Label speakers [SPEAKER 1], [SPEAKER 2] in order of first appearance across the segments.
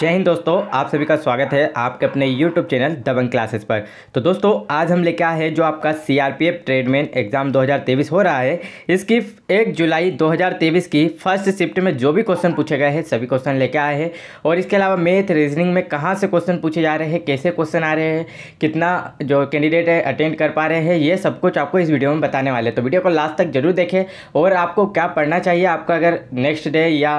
[SPEAKER 1] जय हिंद दोस्तों आप सभी का स्वागत है आपके अपने YouTube चैनल दबंग क्लासेस पर तो दोस्तों आज हम लेके आए हैं जो आपका C R P F tradesman exam तेईस हो रहा है इसकी एक जुलाई 2023 की फर्स्ट शिफ्ट में जो भी क्वेश्चन पूछे गए हैं सभी क्वेश्चन लेके आए हैं और इसके अलावा मैथ रीजनिंग में कहाँ से क्वेश्चन पूछे जा रहे हैं कैसे क्वेश्चन आ रहे हैं कितना जो कैंडिडेट है अटेंड कर पा रहे हैं ये सब कुछ आपको इस वीडियो में बताने वाले तो वीडियो को लास्ट तक जरूर देखें और आपको क्या पढ़ना चाहिए आपका अगर नेक्स्ट डे या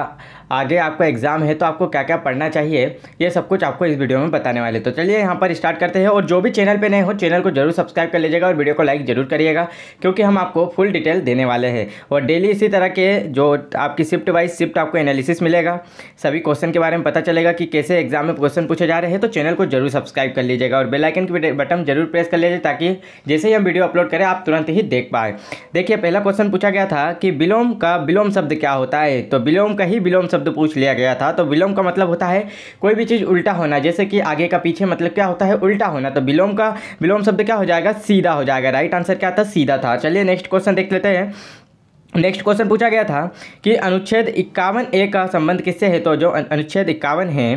[SPEAKER 1] आगे आपका एग्ज़ाम है तो आपको क्या क्या पढ़ना चाहिए ये सब कुछ आपको इस वीडियो में बताने वाले तो चलिए यहाँ पर स्टार्ट करते हैं और जो भी चैनल पर नए हो चैनल को जरूर सब्सक्राइब कर लीजिएगा और वीडियो को लाइक जरूर करिएगा क्योंकि हम आपको फुल डिटेल देने वाले हैं और डेली इसी तरह के जो आपकी शिफ्ट वाइज शिफ्ट आपको एनालिसिस मिलेगा सभी क्वेश्चन के बारे में पता चलेगा कि कैसे एग्जाम में क्वेश्चन पूछे जा रहे हैं तो चैनल को जरूर सब्सक्राइब कर लीजिएगा और बेलाइकन के बटन जरूर प्रेस कर लीजिए ताकि जैसे ही हम वीडियो अपलोड करें आप तुरंत ही देख पाए देखिए पहला क्वेश्चन पूछा गया था कि विलोम का विलोम शब्द क्या होता है तो विलोम का ही विलोम शब्द शब्द पूछ लिया गया था तो विलोम का मतलब होता है कोई भी चीज़ उल्टा होना जैसे कि आगे का पीछे मतलब क्या होता है उल्टा होना तो विलोम का विलोम शब्द क्या हो जाएगा सीधा हो जाएगा राइट आंसर क्या था सीधा था चलिए नेक्स्ट क्वेश्चन देख लेते हैं नेक्स्ट क्वेश्चन पूछा गया था कि अनुच्छेद इक्यावन ए का संबंध किससे है तो जो अनुच्छेद इक्यावन है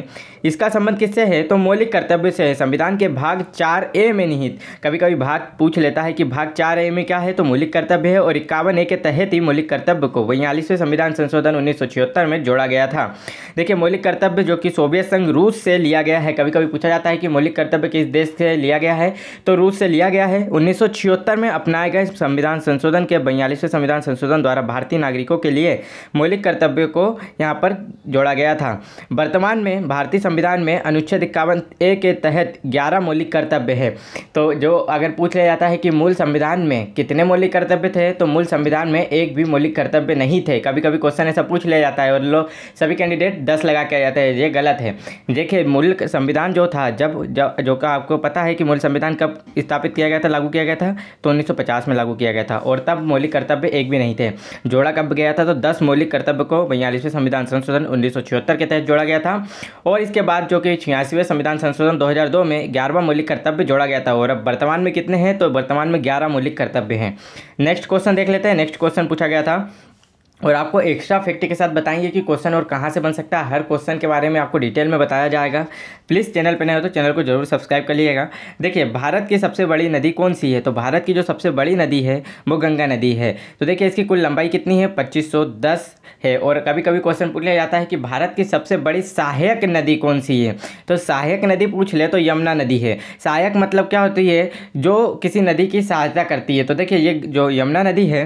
[SPEAKER 1] इसका संबंध किससे है तो मौलिक कर्तव्य से है संविधान के भाग चार ए में निहित कभी कभी भाग पूछ लेता है कि भाग चार ए में क्या है तो मौलिक कर्तव्य है और इक्यावन ए के तहत ही मौलिक कर्तव्य को बयालीसवें संविधान संशोधन उन्नीस में जोड़ा गया था देखिए मौलिक कर्तव्य जो कि सोवियत संघ रूस से लिया गया है कभी कभी पूछा जाता है कि मौलिक कर्तव्य किस देश से लिया गया है तो रूस से लिया गया है उन्नीस में अपनाए गए संविधान संशोधन के बयालीसवें संविधान संशोधन द्वारा भारतीय नागरिकों के लिए मौलिक कर्तव्य को यहाँ पर जोड़ा गया था वर्तमान में भारतीय संविधान में अनुच्छेद इक्यावन ए के तहत ग्यारह मौलिक कर्तव्य है तो जो अगर पूछ लिया जाता है कि मूल संविधान में कितने मौलिक कर्तव्य थे तो मूल संविधान में एक भी मौलिक कर्तव्य नहीं थे कभी कभी क्वेश्चन ऐसा पूछ लिया जाता है और लोग सभी कैंडिडेट दस लगा के जाते हैं ये गलत है देखिए मूल संविधान जो था जब जो का आपको पता है कि मूल संविधान कब स्थापित किया गया था लागू किया गया था तो उन्नीस में लागू किया गया था और तब मौलिक कर्तव्य एक भी नहीं थे जोड़ा कब गया था तो दस मौलिक कर्तव्य को बयालीसवें संविधान संशोधन उन्नीस के तहत जोड़ा गया था और इसके बाद जो कि छियासीवें संविधान संशोधन 2002 में ग्यारहवा मौलिक कर्तव्य जोड़ा गया था और अब वर्तमान में कितने हैं तो वर्तमान में ग्यारह मौलिक कर्तव्य हैं नेक्स्ट क्वेश्चन देख लेते हैं नेक्स्ट क्वेश्चन पूछा गया था और आपको एक्स्ट्रा फैक्ट के साथ बताएंगे कि क्वेश्चन और कहाँ से बन सकता है हर क्वेश्चन के बारे में आपको डिटेल में बताया जाएगा प्लीज़ चैनल पर नए हो तो चैनल को जरूर सब्सक्राइब कर लीजिएगा देखिए भारत की सबसे बड़ी नदी कौन सी है तो भारत की जो सबसे बड़ी नदी है वो गंगा नदी है तो देखिए इसकी कुल लंबाई कितनी है पच्चीस है और कभी कभी क्वेश्चन पूछ लिया जाता है कि भारत की सबसे बड़ी सहायक नदी कौन सी है तो सहायक नदी पूछ ले तो यमुना नदी है सहायक मतलब क्या होती है जो किसी नदी की सहायता करती है तो देखिए ये जो यमुना नदी है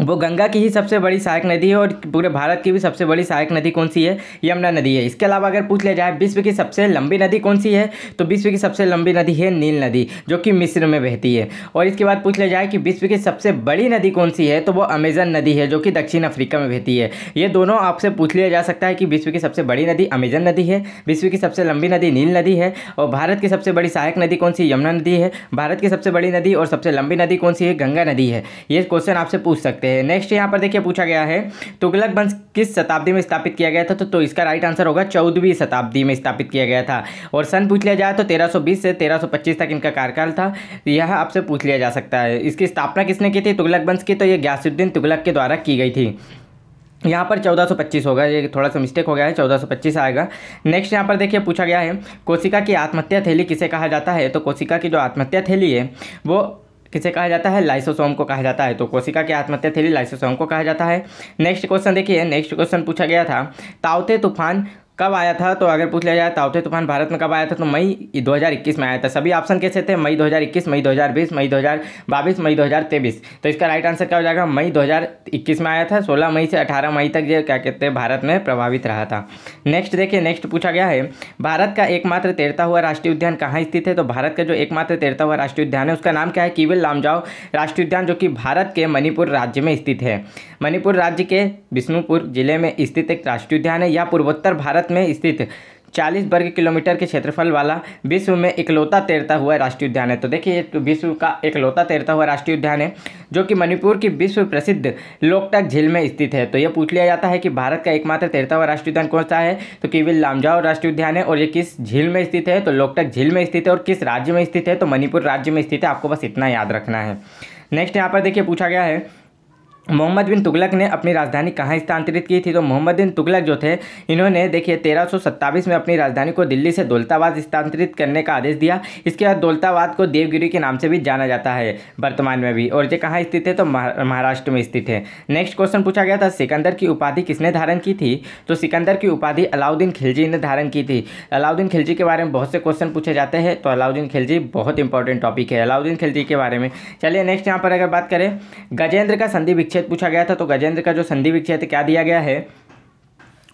[SPEAKER 1] वो गंगा की ही सबसे बड़ी सहायक नदी है और पूरे भारत की भी सबसे बड़ी सहायक नदी कौन सी है यमुना नदी है इसके अलावा अगर पूछ लिया जाए विश्व की सबसे लंबी नदी कौन सी है तो विश्व की सबसे लंबी नदी है नील नदी जो कि मिस्र में बहती है और इसके बाद पूछ लिया जाए कि विश्व की सबसे बड़ी नदी कौन सी है तो वो अमेजन नदी है जो कि दक्षिण अफ्रीका में बहती है ये दोनों आपसे पूछ लिया जा सकता है कि विश्व की सबसे बड़ी नदी अमेजन नदी है विश्व की सबसे लंबी नदी नील नदी है और भारत की सबसे बड़ी सहायक नदी कौन सी यमुना नदी है भारत की सबसे बड़ी नदी और सबसे लंबी नदी कौन सी है गंगा नदी है ये क्वेश्चन आपसे पूछ सकते हैं सकते हैं नेक्स्ट यहाँ पर देखिए पूछा गया है तुगलक वंश किस शताब्दी में स्थापित किया गया था तो, तो इसका राइट आंसर होगा चौदहवीं शताब्दी में स्थापित किया गया था और सन पूछ लिया जाए तो 1320 से 1325 तक इनका कार्यकाल था यह आपसे पूछ लिया जा सकता है इसकी स्थापना किसने की थी तुगलक वंश की तो ये ग्यासुद्दीन तुगलक के द्वारा की गई थी यहाँ पर 1425 होगा ये थोड़ा सा मिस्टेक हो गया है 1425 आएगा नेक्स्ट यहाँ पर देखिए पूछा गया है कोशिका की आत्महत्या थैली किसे कहा जाता है तो कोशिका की जो आत्महत्या थैली है वो किसे कहा जाता है लाइसोसोम को कहा जाता है तो कोशिका की आत्महत्या थैली लाइसोसोम को कहा जाता है नेक्स्ट क्वेश्चन देखिए नेक्स्ट क्वेश्चन पूछा गया था ताउते तूफान कब आया था तो अगर पूछ लिया जाए तावते तूफान भारत में कब आया था तो मई 2021 में आया था सभी ऑप्शन कैसे थे मई 2021 मई 2020 मई 2022 मई 2023 तो इसका राइट आंसर क्या हो जाएगा मई 2021 में आया था 16 मई से 18 मई तक ये क्या कहते हैं भारत में प्रभावित रहा था नेक्स्ट देखिए नेक्स्ट पूछा गया है भारत का एकमात्र तैरता हुआ राष्ट्रीय उद्यान कहाँ स्थित है तो भारत का जो एकमात्र तैरता हुआ राष्ट्रीय उद्यान है उसका नाम क्या है कीविल लामजाओ राष्ट्रीय उद्यान जो कि भारत के मणिपुर राज्य में स्थित है मणिपुर राज्य के बिष्णुपुर जिले में स्थित एक राष्ट्रीय उद्यान है यह पूर्वोत्तर भारत भारत में स्थित 40 वर्ग किलोमीटर के क्षेत्रफल वाला विश्व में इकलौता तैरता हुआ राष्ट्रीय उद्यान है तो देखिए तो विश्व का इकलौता तैरता हुआ राष्ट्रीय उद्यान है जो कि मणिपुर की विश्व प्रसिद्ध लोकटक झील में स्थित है तो यह पूछ लिया जाता है कि भारत का एकमात्र तैरता हुआ राष्ट्रीय उद्यान कौन सा है तो केवल लामजाओ राष्ट्रीय उद्यान है और ये किस झील में स्थित है तो लोकटक झील में स्थित है और किस राज्य में स्थित है तो मणिपुर राज्य में स्थित है आपको बस इतना याद रखना है नेक्स्ट यहाँ पर देखिए पूछा गया है मोहम्मद बिन तुगलक ने अपनी राजधानी कहाँ स्थानांतरित की थी तो मोहम्मद बिन तुगलक जो थे इन्होंने देखिए तेरह में अपनी राजधानी को दिल्ली से दौलताबाद स्थानांतरित करने का आदेश दिया इसके बाद दौलताबाद को देवगिरी के नाम से भी जाना जाता है वर्तमान में भी और ये कहाँ स्थित है तो महाराष्ट्र में स्थित है नेक्स्ट क्वेश्चन पूछा गया था सिकंदर की उपाधि किसने धारण की थी तो सिकंदर की उपाधि अलाउद्दीन खिलजी ने धारण की थी अलाउद्दीन खिलजी के बारे में बहुत से क्वेश्चन पूछे जाते हैं तो अलाउद्दीन खिलजी बहुत इंपॉर्टेंट टॉपिक है अलाउद्दीन खिलजी के बारे में चलिए नेक्स्ट यहाँ पर अगर बात करें गजेंद्र का संधि विक्षेप विच्छेद पूछा गया था तो गजेंद्र का जो संधि विच्छेद क्या दिया गया है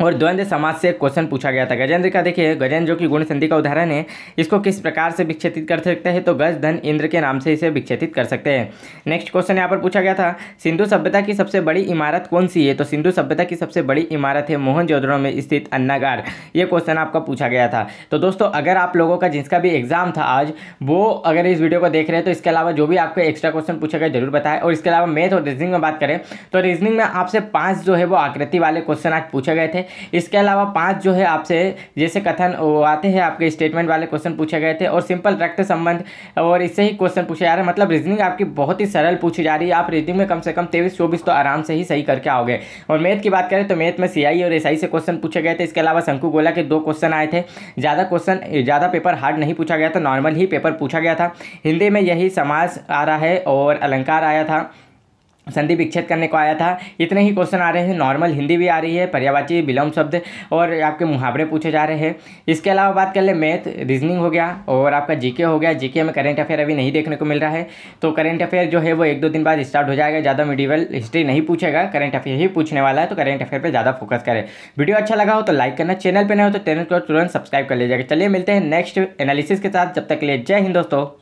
[SPEAKER 1] और द्वंद्व समाज से क्वेश्चन पूछा गया था गजेंद्र का देखिए गजेंद्र जो कि गुण संधि का उदाहरण है इसको किस प्रकार से विक्षेपित कर सकते हैं तो गज धन इंद्र के नाम से इसे विक्षेपित कर सकते हैं नेक्स्ट क्वेश्चन यहाँ पर पूछा गया था सिंधु सभ्यता की सबसे बड़ी इमारत कौन सी है तो सिंधु सभ्यता की सबसे बड़ी इमारत है मोहन में स्थित अन्नागार ये क्वेश्चन आपका पूछा गया था तो दोस्तों अगर आप लोगों का जिसका भी एग्जाम था आज वो अगर इस वीडियो को देख रहे हैं तो इसके अलावा जो भी आपको एक्स्ट्रा क्वेश्चन पूछा गया जरूर बताएं और इसके अलावा मैथ और रीजनिंग में बात करें तो रीजनिंग में आपसे पाँच जो है वो आकृति वाले क्वेश्चन आज पूछे गए थे इसके अलावा पाँच जो है आपसे जैसे कथन आते हैं आपके स्टेटमेंट वाले क्वेश्चन पूछे गए थे और सिंपल रक्त संबंध और इससे ही क्वेश्चन पूछे जा रहे हैं मतलब रीजनिंग आपकी बहुत ही सरल पूछी जा रही है आप रीजनिंग में कम से कम तेईस चौबीस तो आराम से ही सही करके आओगे और मैथ की बात करें तो मैथ में सी e और एस से क्वेश्चन पूछे गए थे इसके अलावा शंकु गोला के दो क्वेश्चन आए थे ज़्यादा क्वेश्चन ज़्यादा पेपर हार्ड नहीं पूछा गया था नॉर्मल ही पेपर पूछा गया था हिंदी में यही समाज आ रहा है और अलंकार आया था संधि विक्षेद करने को आया था इतने ही क्वेश्चन आ रहे हैं नॉर्मल हिंदी भी आ रही है पर्यावाची विलोम शब्द और आपके मुहावरे पूछे जा रहे हैं इसके अलावा बात कर ले मैथ रीजनिंग हो गया और आपका जीके हो गया जीके में करेंट अफेयर अभी नहीं देखने को मिल रहा है तो करंट अफेयर जो है वो एक दो दिन बाद स्टार्ट हो जाएगा ज़्यादा मिडिवल हिस्ट्री नहीं पूछेगा करेंट अफेयर ही पूछने वाला है तो करंट अफेयर पर ज़्यादा फोकस करें वीडियो अच्छा लगा हो तो लाइक करना चैनल पर नहीं हो तो चैनल को तुरंत सब्सक्राइब कर लीजिएगा चलिए मिलते हैं नेक्स्ट एनालिसिस के साथ जब तक के लिए जय हिंद दोस्तों